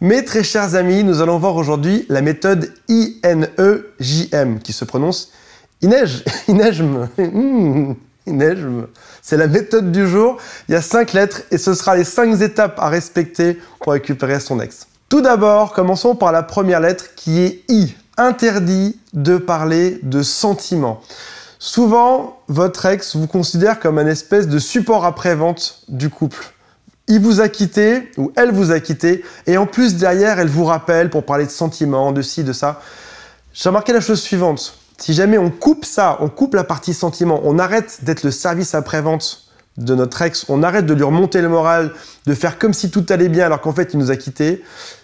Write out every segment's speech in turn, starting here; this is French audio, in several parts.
Mes très chers amis, nous allons voir aujourd'hui la méthode INEJM qui se prononce INEJ. Hmm, INEJM. C'est la méthode du jour. Il y a 5 lettres et ce sera les cinq étapes à respecter pour récupérer son ex. Tout d'abord, commençons par la première lettre qui est I. Interdit de parler de sentiments. Souvent, votre ex vous considère comme un espèce de support après-vente du couple il vous a quitté ou elle vous a quitté et en plus derrière elle vous rappelle pour parler de sentiments, de ci, de ça. J'ai remarqué la chose suivante. Si jamais on coupe ça, on coupe la partie sentiment, on arrête d'être le service après-vente de notre ex, on arrête de lui remonter le moral, de faire comme si tout allait bien alors qu'en fait il nous a quittés,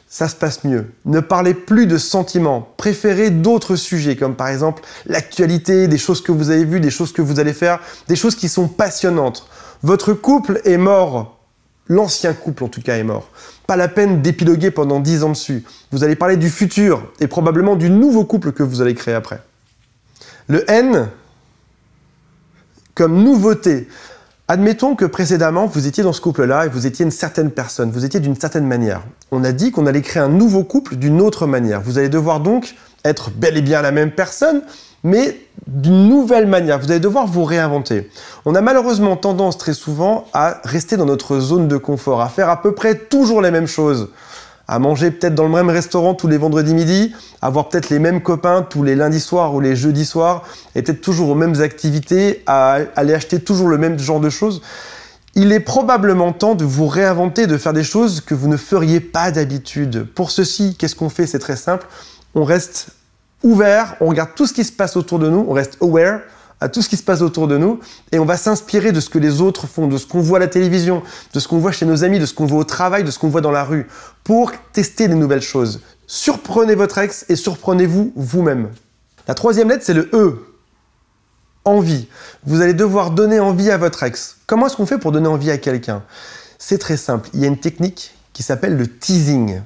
ça se passe mieux. Ne parlez plus de sentiments, préférez d'autres sujets comme par exemple l'actualité, des choses que vous avez vues, des choses que vous allez faire, des choses qui sont passionnantes. Votre couple est mort, L'ancien couple, en tout cas, est mort. Pas la peine d'épiloguer pendant dix ans dessus. Vous allez parler du futur et probablement du nouveau couple que vous allez créer après. Le N, comme nouveauté. Admettons que précédemment, vous étiez dans ce couple-là et vous étiez une certaine personne, vous étiez d'une certaine manière. On a dit qu'on allait créer un nouveau couple d'une autre manière. Vous allez devoir donc être bel et bien la même personne, mais d'une nouvelle manière. Vous allez devoir vous réinventer. On a malheureusement tendance très souvent à rester dans notre zone de confort, à faire à peu près toujours les mêmes choses. À manger peut-être dans le même restaurant tous les vendredis midi, avoir peut-être les mêmes copains tous les lundis soirs ou les jeudis soirs, et peut-être toujours aux mêmes activités, à aller acheter toujours le même genre de choses. Il est probablement temps de vous réinventer, de faire des choses que vous ne feriez pas d'habitude. Pour ceci, qu'est-ce qu'on fait C'est très simple. On reste ouvert, on regarde tout ce qui se passe autour de nous, on reste aware à tout ce qui se passe autour de nous et on va s'inspirer de ce que les autres font, de ce qu'on voit à la télévision, de ce qu'on voit chez nos amis, de ce qu'on voit au travail, de ce qu'on voit dans la rue pour tester des nouvelles choses. Surprenez votre ex et surprenez-vous vous-même. La troisième lettre, c'est le E. Envie. Vous allez devoir donner envie à votre ex. Comment est-ce qu'on fait pour donner envie à quelqu'un C'est très simple. Il y a une technique qui s'appelle le teasing.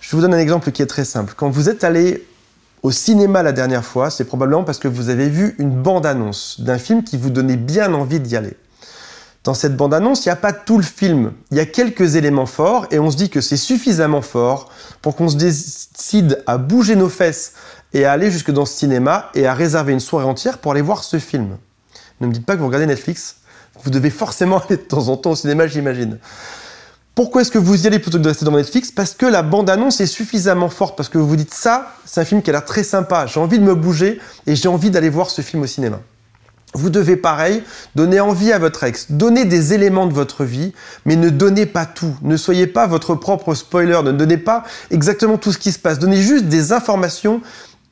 Je vous donne un exemple qui est très simple. Quand vous êtes allé au cinéma la dernière fois, c'est probablement parce que vous avez vu une bande-annonce d'un film qui vous donnait bien envie d'y aller. Dans cette bande-annonce, il n'y a pas tout le film, il y a quelques éléments forts et on se dit que c'est suffisamment fort pour qu'on se décide à bouger nos fesses et à aller jusque dans ce cinéma et à réserver une soirée entière pour aller voir ce film. Ne me dites pas que vous regardez Netflix, vous devez forcément aller de temps en temps au cinéma, j'imagine. Pourquoi est-ce que vous y allez plutôt que de rester dans Netflix Parce que la bande-annonce est suffisamment forte, parce que vous vous dites ça, c'est un film qui a l'air très sympa, j'ai envie de me bouger et j'ai envie d'aller voir ce film au cinéma. Vous devez pareil, donner envie à votre ex, donner des éléments de votre vie, mais ne donnez pas tout, ne soyez pas votre propre spoiler, ne donnez pas exactement tout ce qui se passe, donnez juste des informations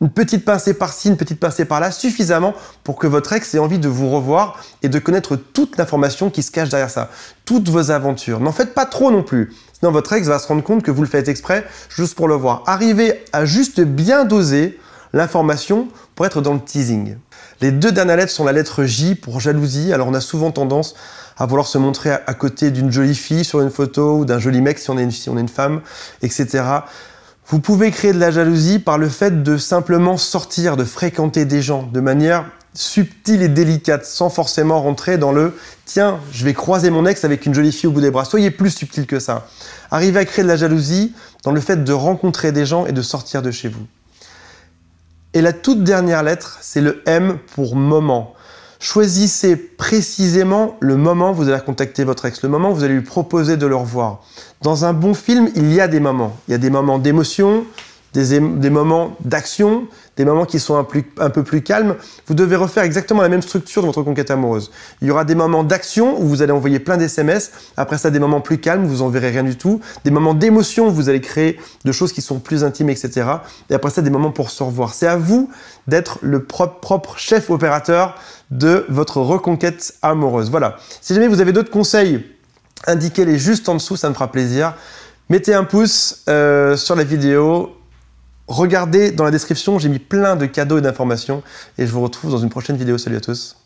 une petite pincée par-ci, une petite pincée par-là, suffisamment pour que votre ex ait envie de vous revoir et de connaître toute l'information qui se cache derrière ça, toutes vos aventures. N'en faites pas trop non plus. Sinon, votre ex va se rendre compte que vous le faites exprès juste pour le voir. Arrivez à juste bien doser l'information pour être dans le teasing. Les deux dernières lettres sont la lettre J pour jalousie. Alors on a souvent tendance à vouloir se montrer à, côté d'une jolie fille sur une photo ou d'un joli mec si on est une, si on est une femme, etc. Vous pouvez créer de la jalousie par le fait de simplement sortir, de fréquenter des gens de manière subtile et délicate, sans forcément rentrer dans le tiens, je vais croiser mon ex avec une jolie fille au bout des bras. Soyez plus subtil que ça. Arrivez à créer de la jalousie dans le fait de rencontrer des gens et de sortir de chez vous. Et la toute dernière lettre, c'est le M pour moment. Choisissez précisément le moment où vous allez contacter votre ex, le moment où vous allez lui proposer de le revoir. Dans un bon film, il y a des moments. Il y a des moments d'émotion, des, moments d'action, des moments qui sont un, peu plus calmes. Vous devez refaire exactement la même structure de votre conquête amoureuse. Il y aura des moments d'action où vous allez envoyer plein d'SMS, après ça des moments plus calmes, vous verrez rien du tout, des moments d'émotion, vous allez créer de choses qui sont plus intimes, etc. Et après ça des moments pour se revoir. C'est à vous d'être le propre, chef opérateur de votre reconquête amoureuse. Voilà. Si jamais vous avez d'autres conseils, indiquez-les juste en dessous, ça me fera plaisir. Mettez un pouce euh, sur la vidéo, Regardez dans la description, j'ai mis plein de cadeaux et d'informations et je vous retrouve dans une prochaine vidéo. Salut à tous